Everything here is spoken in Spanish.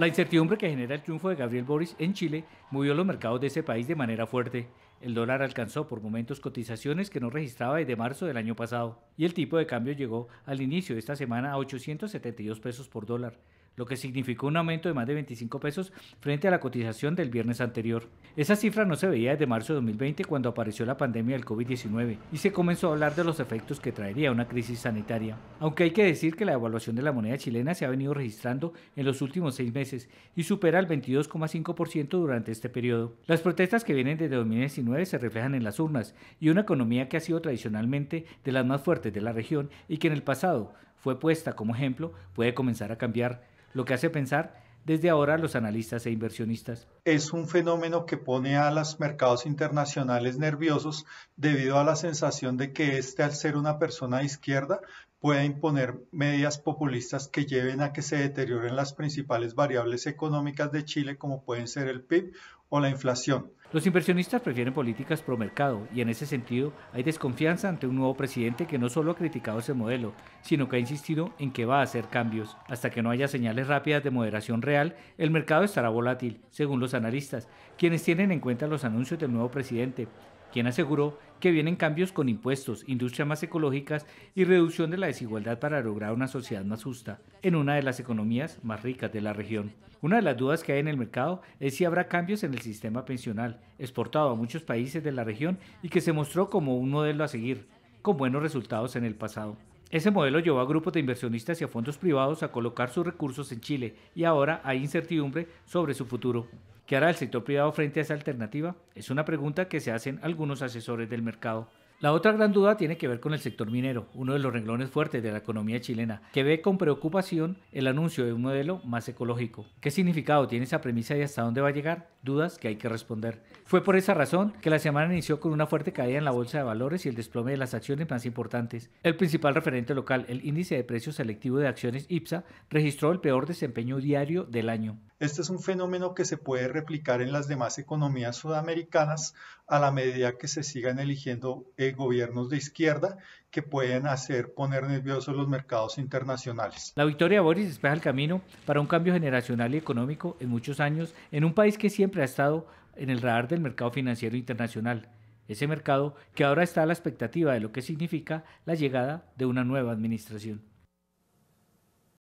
La incertidumbre que genera el triunfo de Gabriel Boris en Chile movió los mercados de ese país de manera fuerte. El dólar alcanzó por momentos cotizaciones que no registraba desde marzo del año pasado y el tipo de cambio llegó al inicio de esta semana a 872 pesos por dólar, lo que significó un aumento de más de 25 pesos frente a la cotización del viernes anterior. Esa cifra no se veía desde marzo de 2020 cuando apareció la pandemia del COVID-19 y se comenzó a hablar de los efectos que traería una crisis sanitaria. Aunque hay que decir que la evaluación de la moneda chilena se ha venido registrando en los últimos seis meses y supera el 22,5% durante este periodo. Las protestas que vienen desde 2019 se reflejan en las urnas y una economía que ha sido tradicionalmente de las más fuertes de la región y que en el pasado fue puesta como ejemplo puede comenzar a cambiar, lo que hace pensar desde ahora los analistas e inversionistas. Es un fenómeno que pone a los mercados internacionales nerviosos debido a la sensación de que este, al ser una persona de izquierda, pueda imponer medidas populistas que lleven a que se deterioren las principales variables económicas de Chile, como pueden ser el PIB o la inflación. Los inversionistas prefieren políticas pro mercado y en ese sentido hay desconfianza ante un nuevo presidente que no solo ha criticado ese modelo, sino que ha insistido en que va a hacer cambios. Hasta que no haya señales rápidas de moderación real, el mercado estará volátil, según los analistas, quienes tienen en cuenta los anuncios del nuevo presidente, quien aseguró que vienen cambios con impuestos, industrias más ecológicas y reducción de la desigualdad para lograr una sociedad más justa en una de las economías más ricas de la región. Una de las dudas que hay en el mercado es si habrá cambios en el sistema pensional, exportado a muchos países de la región y que se mostró como un modelo a seguir, con buenos resultados en el pasado. Ese modelo llevó a grupos de inversionistas y a fondos privados a colocar sus recursos en Chile y ahora hay incertidumbre sobre su futuro. ¿Qué hará el sector privado frente a esa alternativa? Es una pregunta que se hacen algunos asesores del mercado. La otra gran duda tiene que ver con el sector minero, uno de los renglones fuertes de la economía chilena, que ve con preocupación el anuncio de un modelo más ecológico. ¿Qué significado tiene esa premisa y hasta dónde va a llegar? Dudas que hay que responder. Fue por esa razón que la semana inició con una fuerte caída en la bolsa de valores y el desplome de las acciones más importantes. El principal referente local, el índice de precios selectivo de acciones IPSA, registró el peor desempeño diario del año. Este es un fenómeno que se puede replicar en las demás economías sudamericanas a la medida que se sigan eligiendo eh, gobiernos de izquierda que pueden hacer poner nerviosos los mercados internacionales. La victoria de Boris despeja el camino para un cambio generacional y económico en muchos años en un país que siempre ha estado en el radar del mercado financiero internacional, ese mercado que ahora está a la expectativa de lo que significa la llegada de una nueva administración.